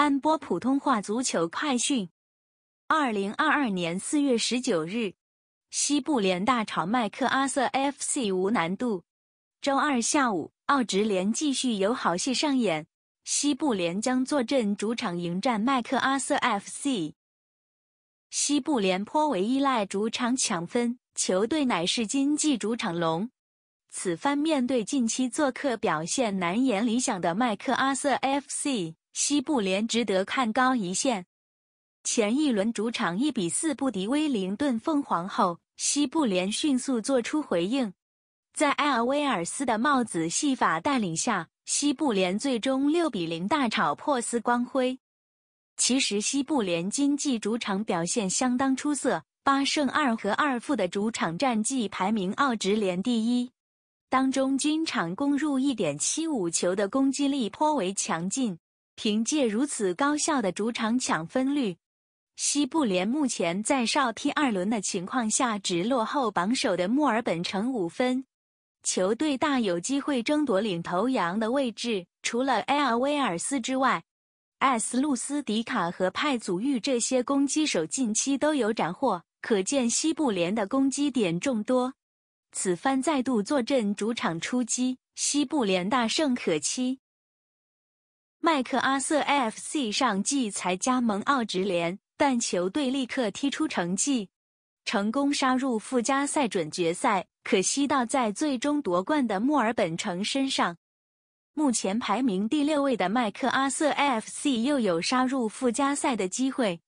安播普通话足球快讯：二零二二年四月十九日，西部联大潮麦克阿瑟 FC 无难度。周二下午，澳职联继续有好戏上演，西部联将坐镇主场迎战麦克阿瑟 FC。西部联颇为依赖主场抢分，球队乃是经济主场龙。此番面对近期做客表现难言理想的麦克阿瑟 FC。西部联值得看高一线。前一轮主场一比四不敌威灵顿凤凰后，西部联迅速做出回应，在埃尔威尔斯的帽子戏法带领下，西部联最终六比零大炒珀斯光辉。其实，西部联今季主场表现相当出色，八胜二和二负的主场战绩排名澳职联第一，当中均场攻入一点七五球的攻击力颇为强劲。凭借如此高效的主场抢分率，西部联目前在少踢二轮的情况下，只落后榜首的墨尔本城五分，球队大有机会争夺领头羊的位置。除了埃尔威尔斯之外，艾斯露斯迪卡和派祖玉这些攻击手近期都有斩获，可见西部联的攻击点众多。此番再度坐镇主场出击，西部联大胜可期。麦克阿瑟 AFC 上季才加盟澳职联，但球队立刻踢出成绩，成功杀入附加赛准决赛，可惜到在最终夺冠的墨尔本城身上。目前排名第六位的麦克阿瑟 AFC 又有杀入附加赛的机会，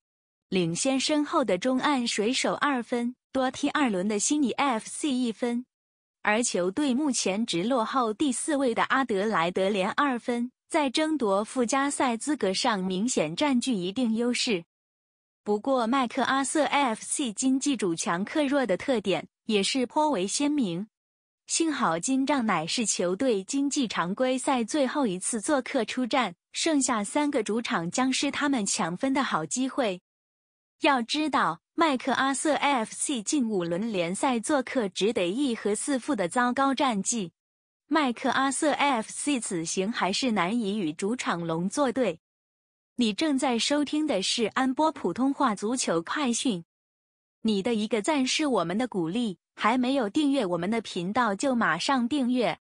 领先身后的中岸水手二分，多踢二轮的悉尼 FC 一分，而球队目前只落后第四位的阿德莱德联二分。在争夺附加赛资格上明显占据一定优势，不过麦克阿瑟 AFC 经济主强客弱的特点也是颇为鲜明。幸好金帐乃是球队经济常规赛最后一次做客出战，剩下三个主场将是他们抢分的好机会。要知道，麦克阿瑟 AFC 近五轮联赛做客只得一和四负的糟糕战绩。麦克阿瑟 AFC 此行还是难以与主场龙作对。你正在收听的是安波普通话足球快讯。你的一个赞是我们的鼓励，还没有订阅我们的频道就马上订阅。